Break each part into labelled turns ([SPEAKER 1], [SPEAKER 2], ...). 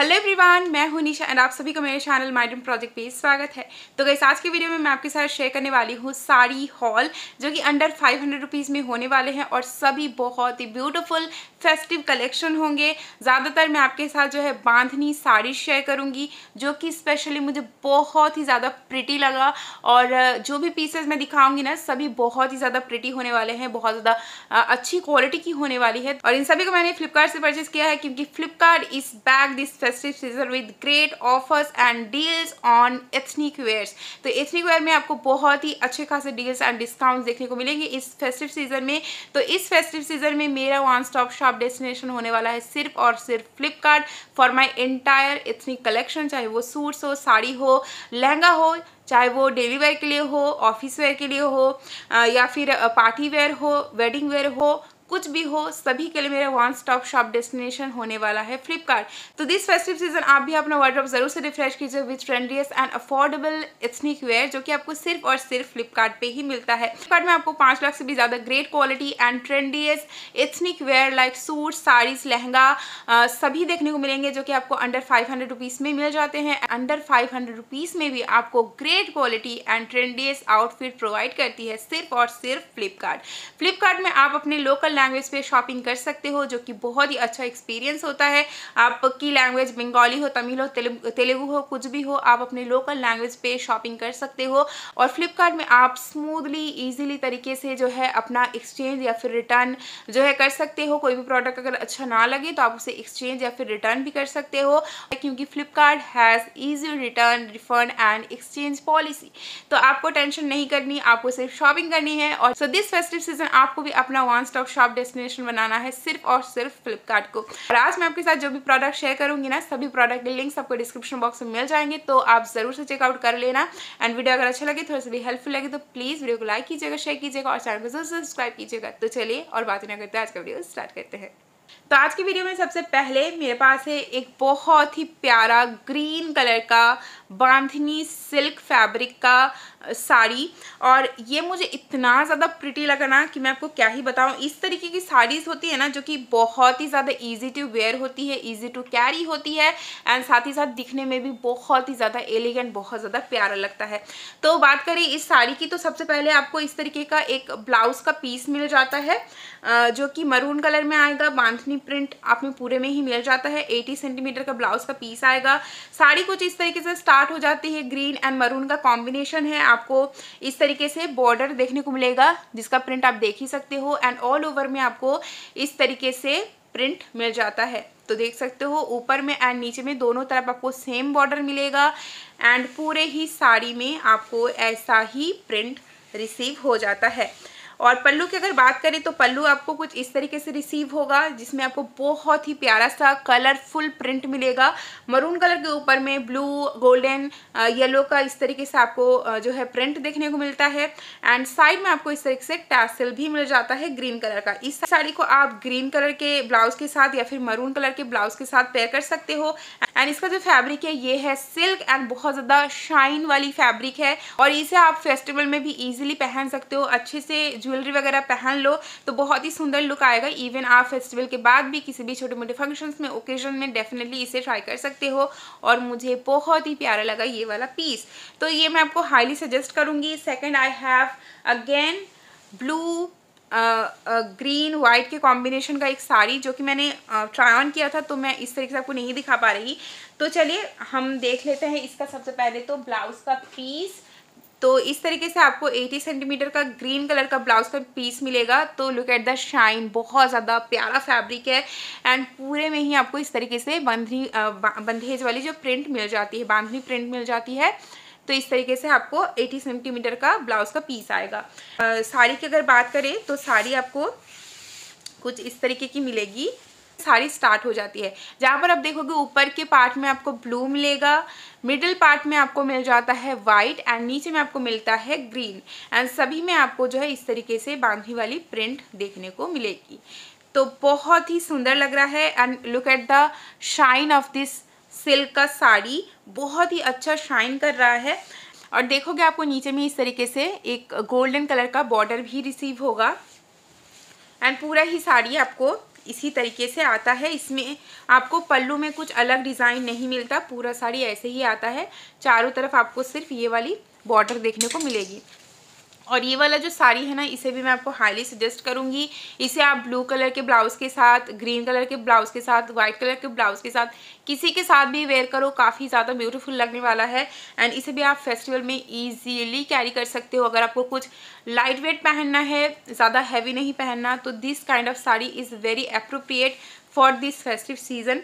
[SPEAKER 1] hello everyone मैं हूं निशा and आप सभी का मेरे चैनल माइडम प्रोजेक्ट पे स्वागत है तो गई आज की वीडियो में मैं आपके साथ शेयर करने वाली हूं साड़ी हॉल जो कि अंडर फाइव हंड्रेड रुपीज़ में होने वाले हैं और सभी बहुत ही ब्यूटीफुल फेस्टिव कलेक्शन होंगे ज़्यादातर मैं आपके साथ जो है बांधनी साड़ी शेयर करूँगी जो कि स्पेशली मुझे बहुत ही ज़्यादा प्रिटी लगा और जो भी पीसेज मैं दिखाऊँगी ना सभी बहुत ही ज़्यादा प्रिटी होने वाले हैं बहुत ज़्यादा अच्छी क्वालिटी की होने वाली है और इन सभी को मैंने फ्लिपकार्ट से परचेज़ किया है क्योंकि Flipkart is back this festive season with great offers and deals on ethnic wears तो एथनिक वेयर में आपको बहुत ही अच्छे खासे डील्स एंड डिस्काउंट देखने को मिलेंगे इस फेस्टिव सीजन में तो इस फेस्टिव सीजन में मेरा वन स्टॉप शॉप डेस्टिनेशन होने वाला है सिर्फ और सिर्फ Flipkart for my entire ethnic collection चाहे वो सूट्स हो साड़ी हो लहंगा हो चाहे वो डेली वेयर के लिए हो ऑफिस वेयर के लिए हो या फिर पार्टी वेयर हो वेडिंग वेयर हो कुछ भी हो सभी के लिए मेरा वन स्टॉप शॉप डेस्टिनेशन होने वाला है फ्लिपकार्ट तो दिस फेस्टिव सीजन आप भी अपना वार्ड्रॉप जरूर से रिफ्रेश कीजिए with trendiest and affordable ethnic wear जो कि आपको सिर्फ और सिर्फ फ्लिपकार्ट ही मिलता है फ्लिपकार्ट में आपको पांच लाख से भी ज़्यादा great quality and tremendous ethnic wear like suit saris lehenga सभी देखने को मिलेंगे जो कि आपको अंडर फाइव हंड्रेड रुपीज़ में मिल जाते हैं अंडर फाइव हंड्रेड रुपीज़ में भी आपको great quality and tremendous outfit provide करती है सिर्फ और सिर्फ फ्लिपकार्ट फ्लिपकार्ट में आप अपने लोकल लैंग्वेज पे शॉपिंग कर सकते हो जो कि बहुत ही अच्छा एक्सपीरियंस होता है आपकी लैंग्वेज बंगाली हो तमिल हो तेलुगु हो कुछ भी हो आप अपने लोकल लैंग्वेज पे शॉपिंग कर सकते हो और फ्लिपकार्ट में आप स्मूदली ईजिली तरीके से जो है अपना एक्सचेंज या फिर रिटर्न जो है कर सकते हो कोई भी प्रोडक्ट अगर अच्छा ना लगे तो आप उसे एक्सचेंज या फिर रिटर्न भी कर सकते हो क्योंकि Flipkart has easy return refund and exchange policy तो आपको टेंशन नहीं करनी आपको सिर्फ शॉपिंग करनी है और सो दिस फेस्टिव सीजन आपको भी अपना one stop shop top destination बनाना है सिर्फ और सिर्फ फ्लिपकार्ट को और आज मैं आपके साथ जो भी प्रोडक्ट शेयर करूंगी ना सभी प्रोडक्ट के लिंक्स आपको डिस्क्रिप्शन बॉक्स में मिल जाएंगे तो आप ज़रूर से चेकआउट कर लेना एंड वीडियो अगर अच्छा लगे थोड़ा सा भी हेल्पफुल लगे तो प्लीज़ वीडियो को लाइक कीजिएगा शेयर कीजिएगा और चैनल को जरूर सब्सक्राइब कीजिएगा तो चलिए और बात ना करते आज का वीडियो स्टार्ट करते हैं तो आज की वीडियो में सबसे पहले मेरे पास है एक बहुत ही प्यारा ग्रीन कलर का बांधनी सिल्क फैब्रिक का साड़ी और ये मुझे इतना ज़्यादा प्रिटी लगा ना कि मैं आपको क्या ही बताऊँ इस तरीके की साड़ीज़ होती है ना जो कि बहुत ही ज़्यादा इजी टू वेयर होती है इजी टू कैरी होती है एंड साथ ही साथ दिखने में भी बहुत ही ज़्यादा एलिगेंट बहुत ज़्यादा प्यारा लगता है तो बात करें इस साड़ी की तो सबसे पहले आपको इस तरीके का एक ब्लाउज़ का पीस मिल जाता है जो कि मरून कलर में आएगा बांधनी प्रिंट आप में पूरे में ही मिल जाता है 80 सेंटीमीटर का ब्लाउज का पीस आएगा साड़ी कुछ इस तरीके से स्टार्ट हो जाती है ग्रीन एंड मरून का कॉम्बिनेशन है आपको इस तरीके से बॉर्डर देखने को मिलेगा जिसका प्रिंट आप देख ही सकते हो एंड ऑल ओवर में आपको इस तरीके से प्रिंट मिल जाता है तो देख सकते हो ऊपर में एंड नीचे में दोनों तरफ आपको सेम बॉर्डर मिलेगा एंड पूरे ही साड़ी में आपको ऐसा ही प्रिंट रिसीव हो जाता है और पल्लू की अगर बात करें तो पल्लू आपको कुछ इस तरीके से रिसीव होगा जिसमें आपको बहुत ही प्यारा सा कलरफुल प्रिंट मिलेगा मरून कलर के ऊपर में ब्लू गोल्डन येलो का इस तरीके से आपको जो है प्रिंट देखने को मिलता है एंड साइड में आपको इस तरीके से टैसल भी मिल जाता है ग्रीन कलर का इस साड़ी को आप ग्रीन कलर के ब्लाउज के साथ या फिर मरून कलर के ब्लाउज के साथ पेयर कर सकते हो एंड इसका जो फैब्रिक है ये है सिल्क एंड बहुत ज़्यादा शाइन वाली फैब्रिक है और इसे आप फेस्टिवल में भी ईजिली पहन सकते हो अच्छे से ज्वेलरी वगैरह पहन लो तो बहुत ही सुंदर लुक आएगा इवन आप फेस्टिवल के बाद भी किसी भी छोटे मोटे फंक्शंस में ओकेजन में डेफिनेटली इसे ट्राई कर सकते हो और मुझे बहुत ही प्यारा लगा ये वाला पीस तो ये मैं आपको हाईली सजेस्ट करूँगी second I have again blue green white के कॉम्बिनेशन का एक साड़ी जो कि मैंने ट्राई uh, ऑन किया था तो मैं इस तरीके से आपको नहीं दिखा पा रही तो चलिए हम देख लेते हैं इसका सबसे पहले तो ब्लाउज़ का पीस तो इस तरीके से आपको 80 सेंटीमीटर का ग्रीन कलर का ब्लाउज का पीस मिलेगा तो लुक एट द शाइन बहुत ज़्यादा प्यारा फैब्रिक है एंड पूरे में ही आपको इस तरीके से बंधनी बंधेज वाली जो प्रिंट मिल जाती है बांधनी प्रिंट मिल जाती है तो इस तरीके से आपको 80 सेंटीमीटर का ब्लाउज का पीस आएगा साड़ी की अगर बात करें तो साड़ी आपको कुछ इस तरीके की मिलेगी साड़ी स्टार्ट हो जाती है जहाँ पर आप देखोगे ऊपर के पार्ट में आपको ब्लू मिलेगा मिडिल पार्ट में आपको मिल जाता है वाइट एंड नीचे में आपको मिलता है ग्रीन एंड सभी में आपको जो है इस तरीके से बांधी वाली प्रिंट देखने को मिलेगी तो बहुत ही सुंदर लग रहा है and look at the shine of this silk का साड़ी बहुत ही अच्छा शाइन कर रहा है और देखोगे आपको नीचे में इस तरीके से एक गोल्डन कलर का बॉर्डर भी रिसीव होगा एंड पूरा ही साड़ी आपको इसी तरीके से आता है इसमें आपको पल्लू में कुछ अलग डिज़ाइन नहीं मिलता पूरा साड़ी ऐसे ही आता है चारों तरफ आपको सिर्फ ये वाली बॉर्डर देखने को मिलेगी और ये वाला जो साड़ी है ना इसे भी मैं आपको हाईली सजेस्ट करूँगी इसे आप ब्लू कलर के ब्लाउज़ के साथ ग्रीन कलर के ब्लाउज़ के साथ वाइट कलर के ब्लाउज़ के साथ किसी के साथ भी वेयर करो काफ़ी ज़्यादा ब्यूटीफुल लगने वाला है एंड इसे भी आप फेस्टिवल में ईजीली कैरी कर सकते हो अगर आपको कुछ लाइट वेट पहनना है ज़्यादा हैवी नहीं पहनना तो this kind of sari is very appropriate for this festive season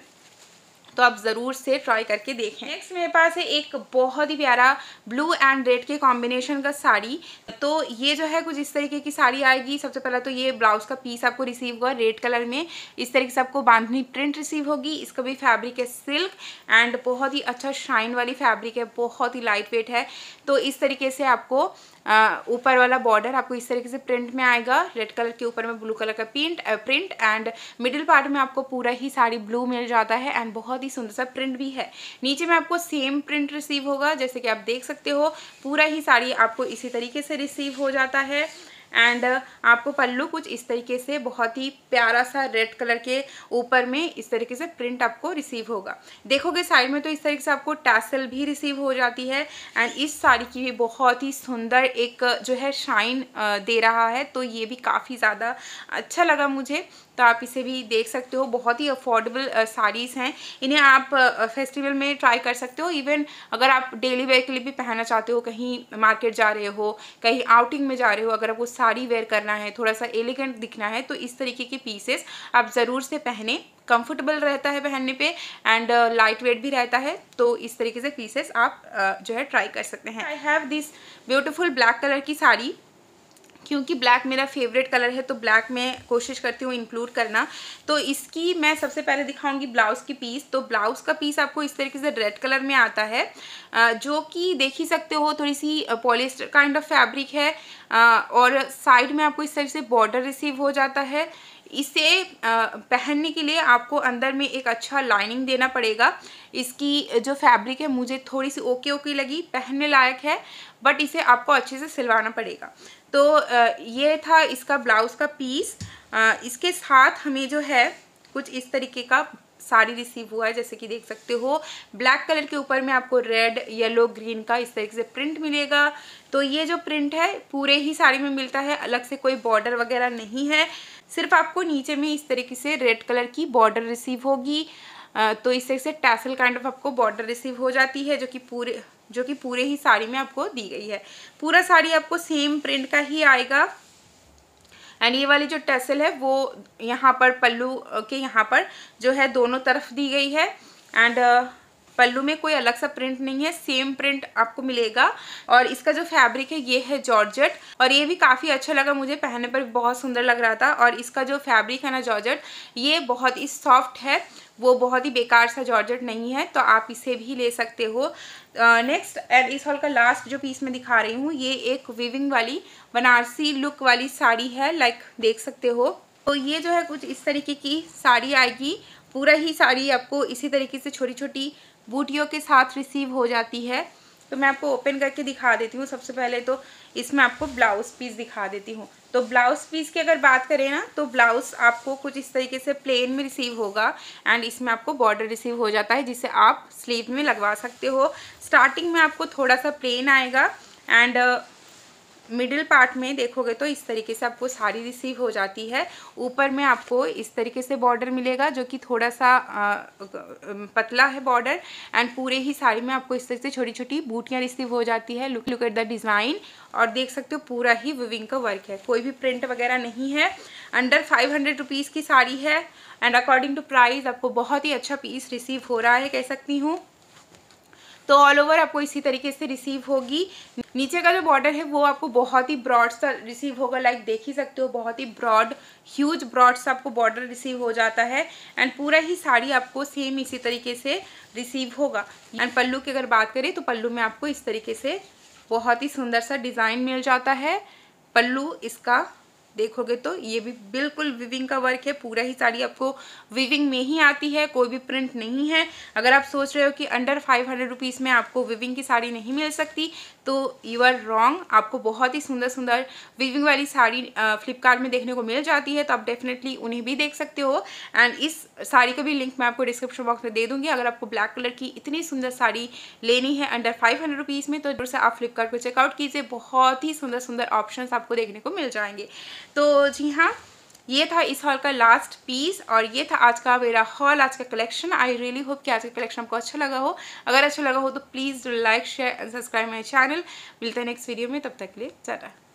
[SPEAKER 1] तो आप ज़रूर से ट्राई करके देखें नेक्स्ट मेरे पास है एक बहुत ही प्यारा ब्लू एंड रेड के कॉम्बिनेशन का साड़ी तो ये जो है कुछ इस तरीके की साड़ी आएगी सबसे पहले तो ये ब्लाउज़ का पीस आपको रिसीव हुआ रेड कलर में इस तरीके से आपको बांधनी प्रिंट रिसीव होगी इसका भी फैब्रिक है सिल्क एंड बहुत ही अच्छा शाइन वाली फैब्रिक है बहुत ही लाइट वेट है तो इस तरीके से आपको ऊपर वाला बॉर्डर आपको इस तरीके से प्रिंट में आएगा रेड कलर के ऊपर में ब्लू कलर का print print and middle part में आपको पूरा ही साड़ी ब्लू मिल जाता है एंड बहुत ही सुंदर सा प्रिंट भी है नीचे में आपको सेम प्रिंट रिसीव होगा जैसे कि आप देख सकते हो पूरा ही साड़ी आपको इसी तरीके से रिसीव हो जाता है एंड uh, आपको पल्लू कुछ इस तरीके से बहुत ही प्यारा सा रेड कलर के ऊपर में इस तरीके से प्रिंट आपको रिसीव होगा देखोगे साइड में तो इस तरीके से आपको टैसल भी रिसीव हो जाती है एंड इस साड़ी की भी बहुत ही सुंदर एक जो है शाइन uh, दे रहा है तो ये भी काफ़ी ज़्यादा अच्छा लगा मुझे तो आप इसे भी देख सकते हो बहुत ही अफोर्डेबल साड़ीज़ हैं इन्हें आप फेस्टिवल में ट्राई कर सकते हो इवन अगर आप डेली वेयर के लिए भी पहनना चाहते हो कहीं मार्केट जा रहे हो कहीं आउटिंग में जा रहे हो अगर आपको साड़ी वेयर करना है थोड़ा सा एलिगेंट दिखना है तो इस तरीके के पीसेस आप ज़रूर से पहने कंफर्टेबल रहता है पहनने पे एंड लाइट वेट भी रहता है तो इस तरीके से पीसेस आप uh, जो है ट्राई कर सकते हैं I have this beautiful black colour की साड़ी क्योंकि ब्लैक मेरा फेवरेट कलर है तो ब्लैक में कोशिश करती हूँ इंक्लूड करना तो इसकी मैं सबसे पहले दिखाऊंगी ब्लाउज़ की पीस तो ब्लाउज़ का पीस आपको इस तरीके से रेड कलर में आता है जो कि देख ही सकते हो थोड़ी सी पॉलिस्टर काइंड ऑफ फैब्रिक है और साइड में आपको इस तरह से बॉर्डर रिसीव हो जाता है इसे पहनने के लिए आपको अंदर में एक अच्छा लाइनिंग देना पड़ेगा इसकी जो फैब्रिक है मुझे थोड़ी सी ओके ओके लगी पहनने लायक है बट इसे आपको अच्छे से सिलवाना पड़ेगा तो ये था इसका ब्लाउज़ का पीस इसके साथ हमें जो है कुछ इस तरीके का साड़ी रिसीव हुआ है जैसे कि देख सकते हो ब्लैक कलर के ऊपर में आपको रेड येलो ग्रीन का इस तरीके से प्रिंट मिलेगा तो ये जो प्रिंट है पूरे ही साड़ी में मिलता है अलग से कोई बॉर्डर वगैरह नहीं है सिर्फ आपको नीचे में इस तरीके से रेड कलर की बॉर्डर रिसीव होगी तो इस तरह से टैसल काइंड ऑफ आपको बॉर्डर रिसीव हो जाती है जो कि पूरे जो कि पूरे ही साड़ी में आपको दी गई है पूरा साड़ी आपको सेम प्रिंट का ही आएगा एंड ये वाली जो टैसल है वो यहाँ पर पल्लू के यहाँ पर जो है दोनों तरफ दी गई है एंड पल्लू में कोई अलग सा प्रिंट नहीं है सेम प्रिंट आपको मिलेगा और इसका जो फैब्रिक है ये है जॉर्जट और ये भी काफ़ी अच्छा लगा मुझे पहनने पर बहुत सुंदर लग रहा था और इसका जो फैब्रिक है ना जॉर्जट ये बहुत ही सॉफ्ट है वो बहुत ही बेकार सा जॉर्जेट नहीं है तो आप इसे भी ले सकते हो नेक्स्ट एंड इस हॉल का लास्ट जो पीस मैं दिखा रही हूँ ये एक विविंग वाली बनारसी लुक वाली साड़ी है लाइक देख सकते हो तो ये जो है कुछ इस तरीके की साड़ी आएगी पूरा ही साड़ी आपको इसी तरीके से छोटी छोटी बूटियों के साथ रिसीव हो जाती है तो मैं आपको ओपन करके दिखा देती हूँ सबसे पहले तो इसमें आपको ब्लाउज़ पीस दिखा देती हूँ तो ब्लाउज़ पीस की अगर बात करें ना तो ब्लाउज़ आपको कुछ इस तरीके से प्लेन में रिसीव होगा एंड इसमें आपको बॉर्डर रिसीव हो जाता है जिसे आप स्लीव में लगवा सकते हो स्टार्टिंग में आपको थोड़ा सा प्लेन आएगा एंड मिडिल पार्ट में देखोगे तो इस तरीके से आपको साड़ी रिसीव हो जाती है ऊपर में आपको इस तरीके से बॉर्डर मिलेगा जो कि थोड़ा सा आ, पतला है बॉर्डर एंड पूरे ही साड़ी में आपको इस तरीके से छोटी छोटी बूटियाँ रिसीव हो जाती है look look at the design और देख सकते हो पूरा ही विविंग का वर्क है कोई भी प्रिंट वगैरह नहीं है अंडर फाइव हंड्रेड रुपीज़ की साड़ी है एंड अकॉर्डिंग टू प्राइस आपको बहुत ही अच्छा पीस रिसीव हो रहा है कह सकती हूँ तो ऑल ओवर आपको इसी तरीके से रिसीव होगी नीचे का जो बॉर्डर है वो आपको बहुत ही ब्रॉड सा रिसीव होगा लाइक देख ही सकते हो बहुत ही ब्रॉड ह्यूज ब्रॉड सा आपको बॉर्डर रिसीव हो जाता है एंड पूरा ही साड़ी आपको सेम इसी तरीके से रिसीव होगा एंड पल्लू की अगर बात करें तो पल्लू में आपको इस तरीके से बहुत ही सुंदर सा डिज़ाइन मिल जाता है पल्लू इसका देखोगे तो ये भी बिल्कुल विविंग का वर्क है पूरा ही साड़ी आपको विविंग में ही आती है कोई भी प्रिंट नहीं है अगर आप सोच रहे हो कि अंडर फाइव हंड्रेड रुपीज़ में आपको विविंग की साड़ी नहीं मिल सकती तो यू आर रॉन्ग आपको बहुत ही सुंदर सुंदर विविंग वाली साड़ी फ्लिपकार्ट में देखने को मिल जाती है तो आप डेफिनेटली उन्हें भी देख सकते हो एंड इस साड़ी का भी लिंक मैं आपको डिस्क्रिप्शन बॉक्स में दे दूँगी अगर आपको ब्लैक कलर की इतनी सुंदर साड़ी लेनी है अंडर फाइव हंड्रेड रुपीज़ में तो जरूर से आप फ्लिपकार्ट को चेकआउट कीजिए बहुत ही सुंदर सुंदर ऑप्शन आपको देखने को मिल जाएंगे तो जी हाँ ये था इस हॉल का लास्ट पीस और ये था आज का मेरा हॉल आज का कलेक्शन आई रियली होप कि आज का कलेक्शन आपको अच्छा लगा हो अगर अच्छा लगा हो तो please do like share and subscribe my channel मिलते हैं नेक्स्ट वीडियो में तब तक के लिए टाटा